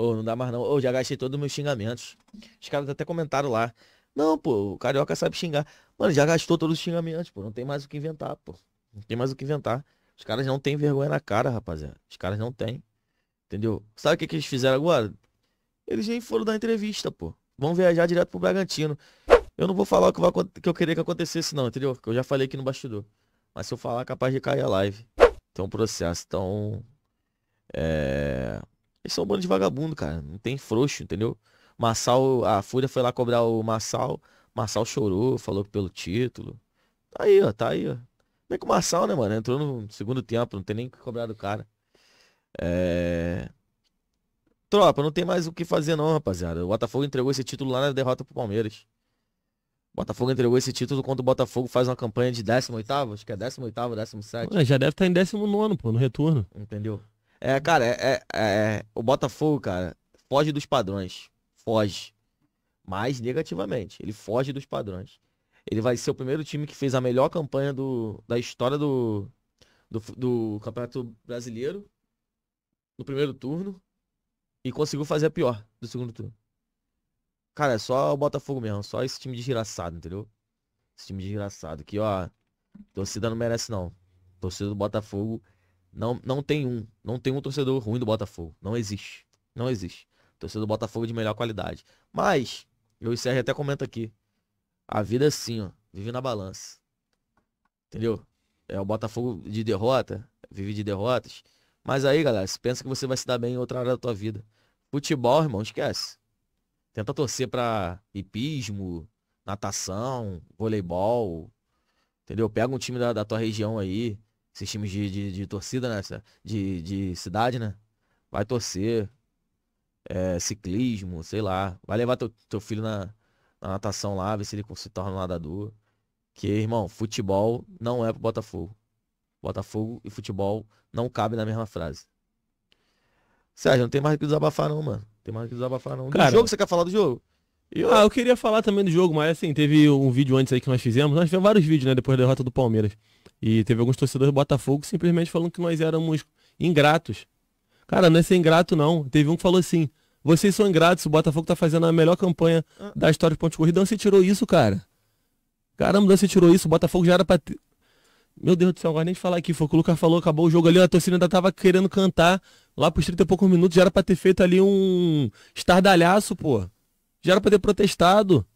Ô, oh, não dá mais não. Ô, oh, já gastei todos os meus xingamentos. Os caras até comentaram lá. Não, pô, o carioca sabe xingar. Mano, já gastou todos os xingamentos, pô. Não tem mais o que inventar, pô. Não tem mais o que inventar. Os caras não têm vergonha na cara, rapaziada. Os caras não têm. Entendeu? Sabe o que, que eles fizeram agora? Eles nem foram dar entrevista, pô. Vão viajar direto pro Bragantino. Eu não vou falar o que, vai, que eu queria que acontecesse, não, entendeu? Que eu já falei aqui no bastidor. Mas se eu falar, é capaz de cair a live. Então, processo. Então. É. Eles são um bando de vagabundo, cara. Não tem frouxo, entendeu? Massal, a Fúria foi lá cobrar o Massal. Massal chorou, falou pelo título. Tá aí, ó, tá aí, ó. Bem com o Massal, né, mano? Entrou no segundo tempo, não tem nem o que cobrar do cara. É... Tropa, não tem mais o que fazer não, rapaziada. O Botafogo entregou esse título lá na derrota pro Palmeiras. O Botafogo entregou esse título quando o Botafogo faz uma campanha de 18 acho que é 18 17 Já deve estar tá em 19 pô, no retorno. Entendeu? É, cara, é, é, é, o Botafogo, cara, foge dos padrões. Foge. Mas negativamente. Ele foge dos padrões. Ele vai ser o primeiro time que fez a melhor campanha do, da história do, do, do Campeonato Brasileiro no primeiro turno e conseguiu fazer a pior do segundo turno. Cara, é só o Botafogo mesmo, só esse time de desgraçado, entendeu? Esse time de desgraçado que, ó, torcida não merece não. Torcida do Botafogo não, não tem um. Não tem um torcedor ruim do Botafogo. Não existe. Não existe. Torcedor do Botafogo é de melhor qualidade. Mas, eu e o Sérgio até comenta aqui. A vida é assim, ó. Vive na balança. Entendeu? É o Botafogo de derrota. Vive de derrotas. Mas aí, galera, você pensa que você vai se dar bem em outra área da tua vida. Futebol, irmão, esquece. Tenta torcer pra hipismo, natação, voleibol. Entendeu? Pega um time da, da tua região aí esses times de, de, de torcida, né? De, de cidade, né? Vai torcer. É, ciclismo, sei lá. Vai levar teu, teu filho na, na natação lá, ver se ele se torna um nadador. Que, irmão, futebol não é pro Botafogo. Botafogo e futebol não cabe na mesma frase. Sérgio, não tem mais que desabafar não, mano. tem mais que desabafar não. Cara, do jogo, você quer falar do jogo? Eu... Ah, eu queria falar também do jogo, mas assim, teve um vídeo antes aí que nós fizemos. Nós fizemos vários vídeos, né, depois da derrota do Palmeiras. E teve alguns torcedores do Botafogo simplesmente falando que nós éramos ingratos. Cara, não é ser ingrato, não. Teve um que falou assim: vocês são ingratos, o Botafogo tá fazendo a melhor campanha da história de pontos corridos. Você tirou isso, cara. Caramba, você tirou isso. O Botafogo já era pra. Ter... Meu Deus do céu, agora nem falar aqui. Foi o que o Lucas falou, acabou o jogo ali, a torcida ainda tava querendo cantar. Lá pros 30 e poucos minutos já era pra ter feito ali um estardalhaço, pô. Já era pra ter protestado.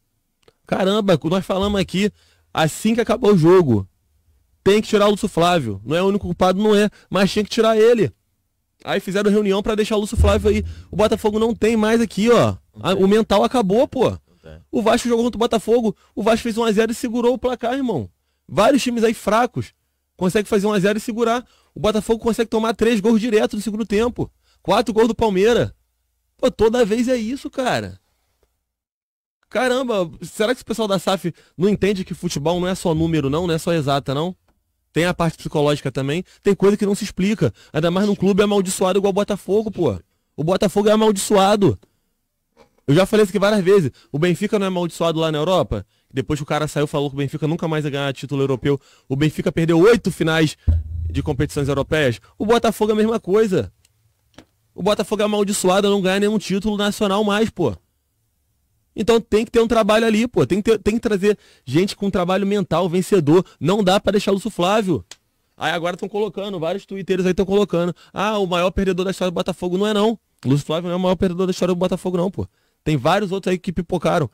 Caramba, nós falamos aqui assim que acabou o jogo. Tem que tirar o Lúcio Flávio. Não é o único culpado, não é. Mas tinha que tirar ele. Aí fizeram reunião para deixar o Lúcio Flávio aí. O Botafogo não tem mais aqui, ó. O mental acabou, pô. O Vasco jogou contra o Botafogo. O Vasco fez 1x0 e segurou o placar, irmão. Vários times aí fracos consegue fazer 1x0 e segurar. O Botafogo consegue tomar três gols direto no segundo tempo. Quatro gols do Palmeiras. Pô, toda vez é isso, cara. Caramba, será que o pessoal da SAF não entende que futebol não é só número, não? Não é só exata, não? Tem a parte psicológica também. Tem coisa que não se explica. Ainda mais num clube amaldiçoado igual o Botafogo, pô. O Botafogo é amaldiçoado. Eu já falei isso aqui várias vezes. O Benfica não é amaldiçoado lá na Europa? Depois que o cara saiu, falou que o Benfica nunca mais ia ganhar título europeu. O Benfica perdeu oito finais de competições europeias. O Botafogo é a mesma coisa. O Botafogo é amaldiçoado não ganha nenhum título nacional mais, pô. Então tem que ter um trabalho ali, pô. Tem que, ter, tem que trazer gente com trabalho mental vencedor. Não dá para deixar o Lúcio Flávio. Aí agora estão colocando, vários twitteiros aí estão colocando. Ah, o maior perdedor da história do Botafogo não é não. Lúcio Flávio não é o maior perdedor da história do Botafogo não, pô. Tem vários outros aí que pipocaram.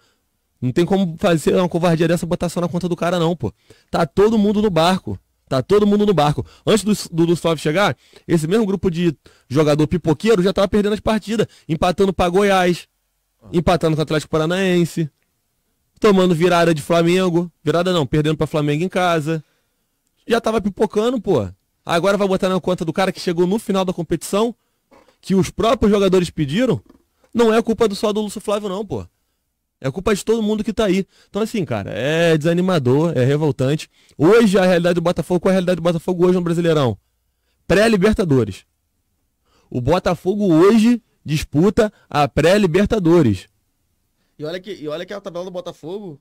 Não tem como fazer uma covardia dessa botar só na conta do cara não, pô. Tá todo mundo no barco. Tá todo mundo no barco. Antes do, do Lúcio Flávio chegar, esse mesmo grupo de jogador pipoqueiro já tava perdendo as partidas, empatando para Goiás, empatando com o Atlético Paranaense, tomando virada de Flamengo, virada não, perdendo para Flamengo em casa. Já tava pipocando, pô. Agora vai botar na conta do cara que chegou no final da competição, que os próprios jogadores pediram. Não é culpa do só do Lúcio Flávio, não, pô. É culpa de todo mundo que tá aí. Então, assim, cara, é desanimador, é revoltante. Hoje a realidade do Botafogo, qual é a realidade do Botafogo hoje no Brasileirão? Pré-Libertadores. O Botafogo hoje disputa a pré-Libertadores. E olha, que, e olha que a tabela do Botafogo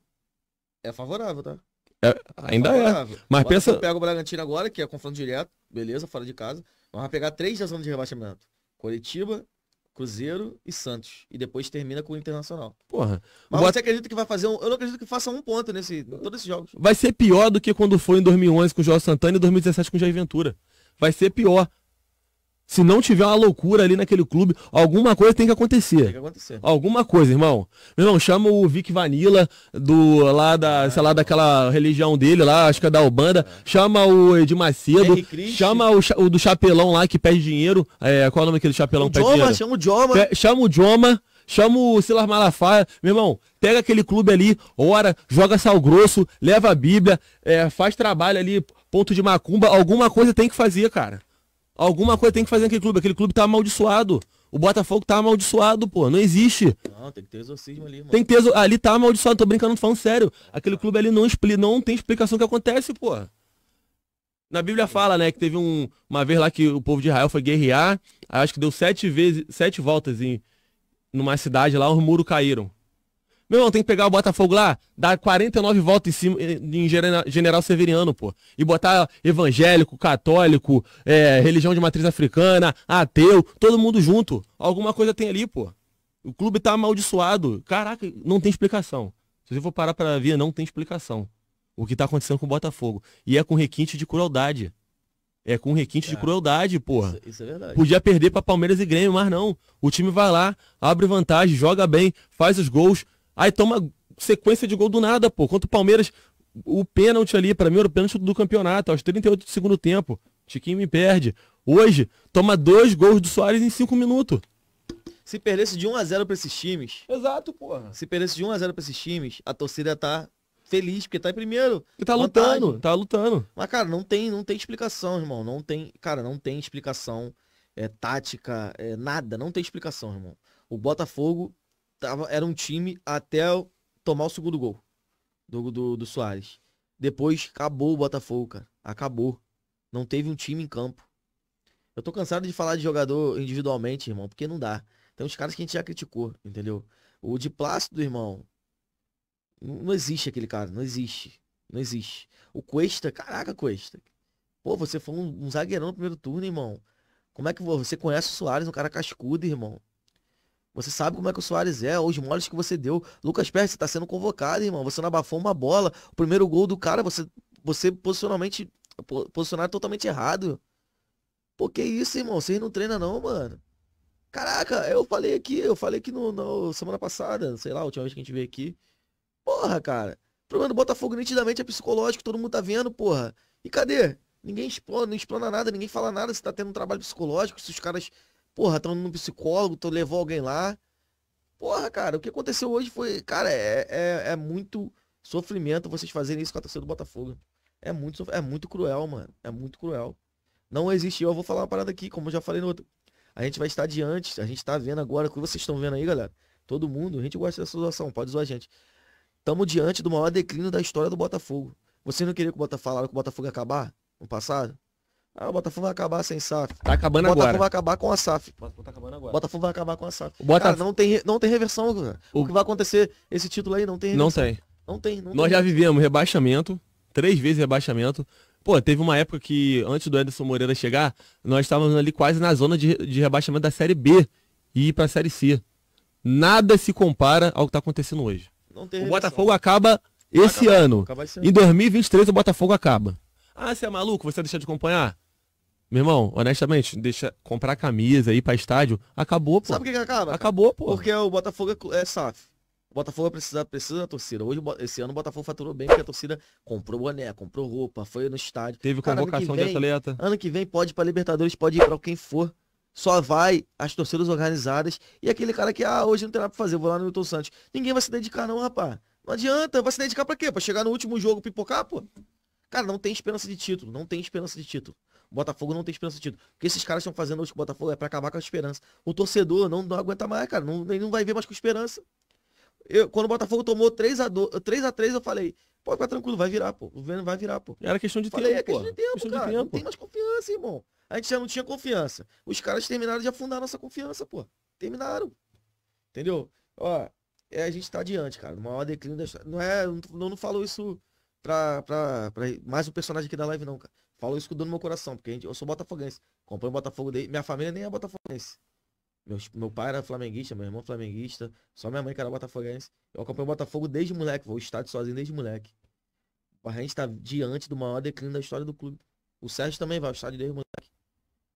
é favorável, tá? É, ainda é. é. Mas pensa. Pega o Bragantino agora, que é confronto direto, beleza, fora de casa. vamos vai pegar três da zona de rebaixamento: Curitiba, Cruzeiro e Santos. E depois termina com o Internacional. Porra. Mas Bota... você acredita que vai fazer um. Eu não acredito que faça um ponto nesse, em todos esses jogos. Vai ser pior do que quando foi em 2011 com o Jorge Santana e 2017 com o Jair Ventura. Vai ser pior. Se não tiver uma loucura ali naquele clube, alguma coisa tem que acontecer. Tem que acontecer. Alguma coisa, irmão. Meu irmão, chama o Vic Vanilla do lá da, sei lá, daquela religião dele lá, acho que é da Ubanda. É. Chama o Ed Macedo, chama o, o, do chapelão lá que pede dinheiro. É, qual é o nome daquele chapelão o que Joma, pede dinheiro? Chama o Joma. chama o Joma. Chama o Silas Malafaia, meu irmão, pega aquele clube ali, ora, joga sal grosso, leva a Bíblia, é, faz trabalho ali, ponto de macumba, alguma coisa tem que fazer, cara. Alguma coisa tem que fazer naquele clube. Aquele clube tá amaldiçoado. O Botafogo tá amaldiçoado, pô. Não existe. Não, tem que ter exorcismo ali, mano. Tem que ter exor... Ali tá amaldiçoado, tô brincando, tô falando sério. Aquele clube ali não, expli... não tem explicação que acontece, pô. Na Bíblia fala, né, que teve um... uma vez lá que o povo de Israel foi guerrear. Acho que deu sete vezes, sete voltas em numa cidade lá, os muros caíram. Meu irmão, tem que pegar o Botafogo lá, dar 49 voltas em cima eh, em General Severiano, pô. E botar evangélico, católico, é, religião de matriz africana, ateu, todo mundo junto. Alguma coisa tem ali, pô. O clube tá amaldiçoado. Caraca, não tem explicação. Se você for parar pra ver, não tem explicação. O que tá acontecendo com o Botafogo. E é com requinte de crueldade. É com requinte é. de crueldade, porra. Isso, isso, é verdade. Podia perder pra Palmeiras e Grêmio, mas não. O time vai lá, abre vantagem, joga bem, faz os gols, Aí toma sequência de gol do nada, pô. Contra o Palmeiras, o pênalti ali, para mim era o pênalti do campeonato, aos 38 do segundo tempo. Tiquinho me perde. Hoje, toma dois gols do Soares em cinco minutos. Se perdesse de 1 a 0 para esses times. Exato, porra. Se perdesse de 1 a 0 para esses times, a torcida tá feliz porque tá em primeiro. E tá lutando, vantagem. tá lutando. Mas cara, não tem, não tem explicação, irmão. Não tem, cara, não tem explicação é, tática, é, nada, não tem explicação, irmão. O Botafogo tava, era um time até tomar o segundo gol do, do, do Soares. Depois acabou o Botafogo, cara. Acabou. Não teve um time em campo. Eu tô cansado de falar de jogador individualmente, irmão, porque não dá. Tem uns caras que a gente já criticou, entendeu? O de Plácido, irmão, não existe aquele cara, não existe. Não existe. O Cuesta, caraca, Cuesta. Pô, você foi um, um zagueirão no primeiro turno, irmão. Como é que você conhece o Soares, um cara cascudo, irmão? Você sabe como é que o Soares é, os moles que você deu. Lucas Pérez, você tá sendo convocado, irmão. Você não abafou uma bola. O primeiro gol do cara, você, você posicionalmente, posicionado totalmente errado. Pô, que isso, irmão? Vocês não treinam não, mano. Caraca, eu falei aqui, eu falei aqui no, no semana passada, sei lá, a última vez que a gente veio aqui. Porra, cara. O problema do Botafogo nitidamente é psicológico, todo mundo tá vendo, porra. E cadê? Ninguém explana, não explana nada, ninguém fala nada se tá tendo um trabalho psicológico, se os caras porra, tô no psicólogo, tô, levou alguém lá. Porra, cara, o que aconteceu hoje foi, cara, é, é, é muito sofrimento vocês fazerem isso com a torcida do Botafogo. É muito, é muito cruel, mano. É muito cruel. Não existe. Eu vou falar uma parada aqui, como eu já falei no outro. A gente vai estar diante, a gente tá vendo agora, o que vocês estão vendo aí, galera? Todo mundo, a gente gosta dessa situação, pode zoar a gente. Estamos diante do maior declínio da história do Botafogo. Você não queria que o Botafogo falaram que o Botafogo ia acabar no passado? Ah, o Botafogo vai acabar sem SAF. Tá acabando Botafogo agora. Tá Botafogo vai acabar com a SAF. Botafogo tá acabando agora. Botafogo vai acabar com a SAF. O Cara, não tem, não tem reversão, cara. O... o... que vai acontecer, esse título aí não tem reversão. Não tem. Não tem, não Nós tem. já vivemos rebaixamento, três vezes rebaixamento. Pô, teve uma época que, antes do Anderson Moreira chegar, nós estávamos ali quase na zona de, de rebaixamento da Série B e ir pra Série C. Nada se compara ao que tá acontecendo hoje. o Botafogo acaba esse, acaba, ano. acaba esse ano. Em 2023 o Botafogo acaba. Ah, você é maluco? Você deixa de acompanhar? Meu irmão, honestamente, deixa comprar camisa, aí pra estádio, acabou, pô. Sabe por que acaba? Acabou, pô. Porque o Botafogo é, é SAF. O Botafogo precisa, precisa da torcida. Hoje, esse ano, o Botafogo faturou bem porque a torcida comprou boné, comprou roupa, foi no estádio. Teve Cara, convocação vem, de atleta. Ano que vem pode ir pra Libertadores, pode ir pra quem for. Só vai as torcidas organizadas e aquele cara que, ah, hoje não tem nada pra fazer, vou lá no Milton Santos. Ninguém vai se dedicar, não, rapaz. Não adianta, vai se dedicar pra quê? Pra chegar no último jogo pipocar, pô? Cara, não tem esperança de título, não tem esperança de título. Botafogo não tem esperança de título. O que esses caras estão fazendo hoje com o Botafogo é para acabar com a esperança. O torcedor não, não aguenta mais, cara. Não, ele não vai ver mais com esperança. Eu, quando o Botafogo tomou 3x2, 3 a 3 eu falei, pode ficar tranquilo, vai virar, pô. O governo vai virar, pô. Era questão de falei, é tempo, é questão de tempo, questão cara. De tempo. Não tem mais confiança, irmão. A gente já não tinha confiança. Os caras terminaram de afundar nossa confiança, pô. Terminaram. Entendeu? Ó, é, a gente tá adiante, cara. O maior declínio da história. Não é, não, não falo isso pra, pra, pra, mais um personagem aqui da live, não, cara. Falo isso com o no do meu coração, porque gente, eu sou botafoguense. Comprei o Botafogo desde Minha família nem é botafoguense. Meu, meu pai era flamenguista, meu irmão flamenguista, só minha mãe que era botafoguense. Eu acompanho o Botafogo desde moleque, vou ao estádio sozinho desde moleque. A gente tá diante do maior declínio da história do clube. O Sérgio também vai ao estádio desde moleque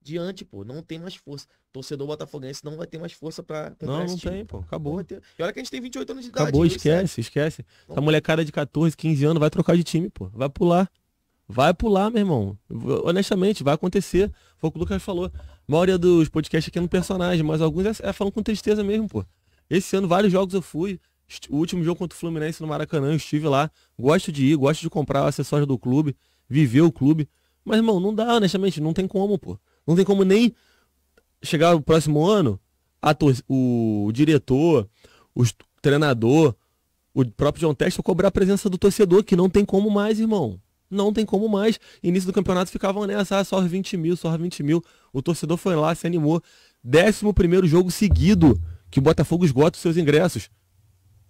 diante, pô. Não tem mais força. Torcedor botafoguense não vai ter mais força pra. Não, não tem, pô. Acabou. ter... E olha que a gente tem 28 anos de idade. Acabou, esquece, esquece. a Essa molecada de 14, 15 anos vai trocar de time, pô. Vai pular. Vai pular, meu irmão. Honestamente, vai acontecer. Foi o que o Lucas falou. A maioria dos podcasts aqui é no personagem, mas alguns é, é falando com tristeza mesmo, pô. Esse ano, vários jogos eu fui. O último jogo contra o Fluminense no Maracanã, eu estive lá. Gosto de ir, gosto de comprar acessórios do clube, viver o clube. Mas, irmão, não dá, honestamente, não tem como, pô. Não tem como nem chegar no próximo ano, a o diretor, o treinador, o próprio John Texton cobrar a presença do torcedor, que não tem como mais, irmão. Não tem como mais. Início do campeonato ficavam nessa, só só 20 mil, só 20 mil. O torcedor foi lá, se animou. Décimo primeiro jogo seguido que o Botafogo esgota os seus ingressos.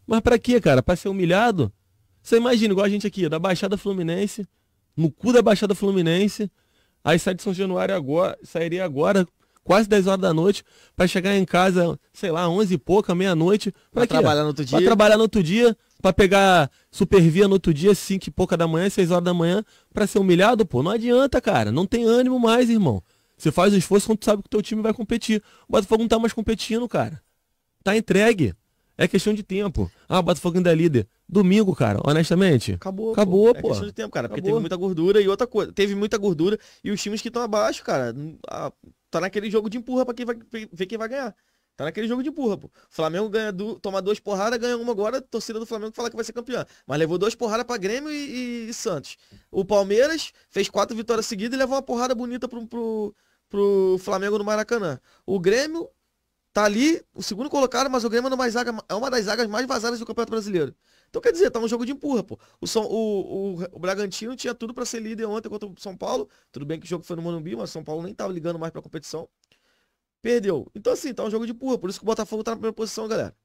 Mas para quê, cara? Para ser humilhado? Você imagina, igual a gente aqui, da Baixada Fluminense, no cu da Baixada Fluminense, Aí sai de São Januário agora, sairia agora, quase 10 horas da noite, para chegar em casa, sei lá, 11 e pouca, meia-noite. Para trabalhar no outro dia. Para trabalhar no outro dia, para pegar supervia no outro dia, 5 e pouca da manhã, 6 horas da manhã, para ser humilhado, pô. Não adianta, cara. Não tem ânimo mais, irmão. Você faz o esforço quando tu sabe que o teu time vai competir. O Botafogo não tá mais competindo, cara. Tá entregue. É questão de tempo. Ah, o Botafogo ainda é líder. Domingo, cara, honestamente. Acabou. Acabou, pô. É de tempo, cara. Acabou. Porque teve muita gordura e outra coisa. Teve muita gordura e os times que estão abaixo, cara, a, tá naquele jogo de empurra pra quem vai ver quem vai ganhar. Tá naquele jogo de empurra, pô. Flamengo ganha do, toma duas porradas, ganha uma agora, torcida do Flamengo fala que vai ser campeã. Mas levou duas porradas para Grêmio e, e, e, Santos. O Palmeiras fez quatro vitórias seguidas e levou uma porrada bonita pro, pro, pro Flamengo no Maracanã. O Grêmio Tá ali, o segundo colocado, mas o Grêmio é, é uma das zagas mais vazadas do Campeonato Brasileiro. Então, quer dizer, tá um jogo de empurra, pô. O, São, o, o, o Bragantino tinha tudo para ser líder ontem contra o São Paulo. Tudo bem que o jogo foi no Morumbi, mas o São Paulo nem tava ligando mais pra competição. Perdeu. Então, assim, tá um jogo de empurra. Por isso que o Botafogo tá na primeira posição, galera.